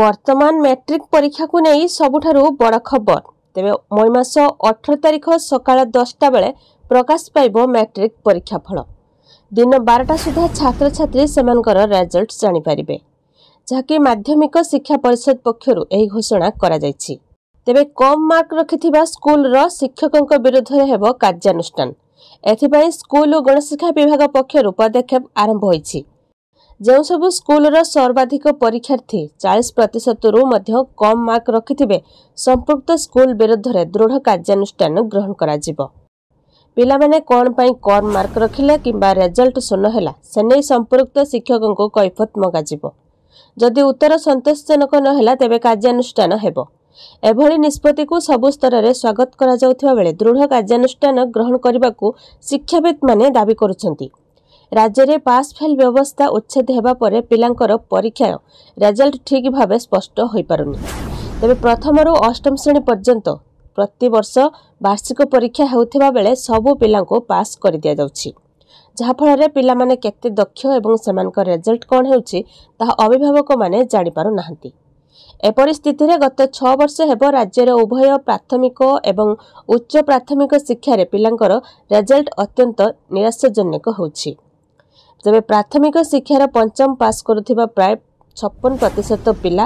ବର୍ତ୍ତମାନ ମେଟ୍ରିକ୍ ପରୀକ୍ଷାକୁ ନେଇ ସବୁଠାରୁ ବଡ଼ ଖବର ତେବେ ମଇ ମାସ ଅଠର ତାରିଖ ସକାଳ ଦଶଟା ବେଳେ ପ୍ରକାଶ ପାଇବ ମ୍ୟାଟ୍ରିକ୍ ଫଳ ଦିନ ବାରଟା ସୁଦ୍ଧା ଛାତ୍ରଛାତ୍ରୀ ସେମାନଙ୍କର ରେଜଲ୍ଟ ଜାଣିପାରିବେ ଯାହାକି ମାଧ୍ୟମିକ ଶିକ୍ଷା ପରିଷଦ ପକ୍ଷରୁ ଏହି ଘୋଷଣା କରାଯାଇଛି ତେବେ କମ୍ ମାର୍କ ରଖିଥିବା ସ୍କୁଲର ଶିକ୍ଷକଙ୍କ ବିରୁଦ୍ଧରେ ହେବ କାର୍ଯ୍ୟାନୁଷ୍ଠାନ ଏଥିପାଇଁ ସ୍କୁଲ ଓ ଗଣଶିକ୍ଷା ବିଭାଗ ପକ୍ଷରୁ ପଦକ୍ଷେପ ଆରମ୍ଭ ହୋଇଛି ଯେଉଁ ସବୁ ସ୍କୁଲର ସର୍ବାଧିକ ପରୀକ୍ଷାର୍ଥୀ ଚାଳିଶ ପ୍ରତିଶତରୁ ମଧ୍ୟ କମ୍ ମାର୍କ ରଖିଥିବେ ସମ୍ପୃକ୍ତ ସ୍କୁଲ ବିରୁଦ୍ଧରେ ଦୃଢ଼ କାର୍ଯ୍ୟାନୁଷ୍ଠାନ ଗ୍ରହଣ କରାଯିବ ପିଲାମାନେ କ'ଣ ପାଇଁ କମ୍ ମାର୍କ ରଖିଲେ କିମ୍ବା ରେଜଲ୍ଟ ଶୂନ ହେଲା ସେ ନେଇ ସମ୍ପୃକ୍ତ ଶିକ୍ଷକଙ୍କୁ କୈଫତ ମଗାଯିବ ଯଦି ଉତ୍ତର ସନ୍ତୋଷଜନକ ନହେଲା ତେବେ କାର୍ଯ୍ୟାନୁଷ୍ଠାନ ହେବ ଏଭଳି ନିଷ୍ପତ୍ତିକୁ ସବୁ ସ୍ତରରେ ସ୍ୱାଗତ କରାଯାଉଥିବା ବେଳେ ଦୃଢ଼ କାର୍ଯ୍ୟାନୁଷ୍ଠାନ ଗ୍ରହଣ କରିବାକୁ ଶିକ୍ଷାବିତ୍ମାନେ ଦାବି କରୁଛନ୍ତି ରାଜ୍ୟରେ ପାସ୍ ଫେଲ୍ ବ୍ୟବସ୍ଥା ଉଚ୍ଛେଦ ହେବା ପରେ ପିଲାଙ୍କର ପରୀକ୍ଷା ରେଜଲ୍ଟ ଠିକ୍ ଭାବେ ସ୍ପଷ୍ଟ ହୋଇପାରୁନି ତେବେ ପ୍ରଥମରୁ ଅଷ୍ଟମ ଶ୍ରେଣୀ ପର୍ଯ୍ୟନ୍ତ ପ୍ରତିବର୍ଷ ବାର୍ଷିକ ପରୀକ୍ଷା ହେଉଥିବା ବେଳେ ସବୁ ପିଲାଙ୍କୁ ପାସ୍ କରିଦିଆଯାଉଛି ଯାହାଫଳରେ ପିଲାମାନେ କେତେ ଦକ୍ଷ ଏବଂ ସେମାନଙ୍କ ରେଜଲ୍ଟ କ'ଣ ହେଉଛି ତାହା ଅଭିଭାବକମାନେ ଜାଣିପାରୁନାହାନ୍ତି ଏପରି ସ୍ଥିତିରେ ଗତ ଛଅ ବର୍ଷ ହେବ ରାଜ୍ୟର ଉଭୟ ପ୍ରାଥମିକ ଏବଂ ଉଚ୍ଚ ପ୍ରାଥମିକ ଶିକ୍ଷାରେ ପିଲାଙ୍କର ରେଜଲ୍ଟ ଅତ୍ୟନ୍ତ ନିରାଶଜନକ ହେଉଛି ତେବେ ପ୍ରାଥମିକ ଶିକ୍ଷାର ପଞ୍ଚମ ପାସ୍ କରୁଥିବା ପ୍ରାୟ ଛପନ ପ୍ରତିଶତ ପିଲା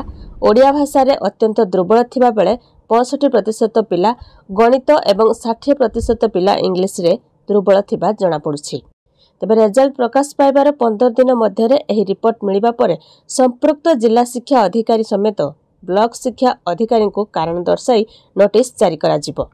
ଓଡ଼ିଆ ଭାଷାରେ ଅତ୍ୟନ୍ତ ଦୁର୍ବଳ ଥିବାବେଳେ ପଞ୍ଚଷଠି ପ୍ରତିଶତ ପିଲା ଗଣିତ ଏବଂ ଷାଠିଏ ପ୍ରତିଶତ ପିଲା ଇଂଲିଶରେ ଦୁର୍ବଳ ଥିବା ଜଣାପଡ଼ୁଛି ତେବେ ରେଜଲ୍ଟ ପ୍ରକାଶ ପାଇବାର ପନ୍ଦର ଦିନ ମଧ୍ୟରେ ଏହି ରିପୋର୍ଟ ମିଳିବା ପରେ ସମ୍ପୃକ୍ତ ଜିଲ୍ଲା ଶିକ୍ଷା ଅଧିକାରୀ ସମେତ ବ୍ଲକ୍ ଶିକ୍ଷା ଅଧିକାରୀଙ୍କୁ କାରଣ ଦର୍ଶାଇ ନୋଟିସ୍ ଜାରି କରାଯିବ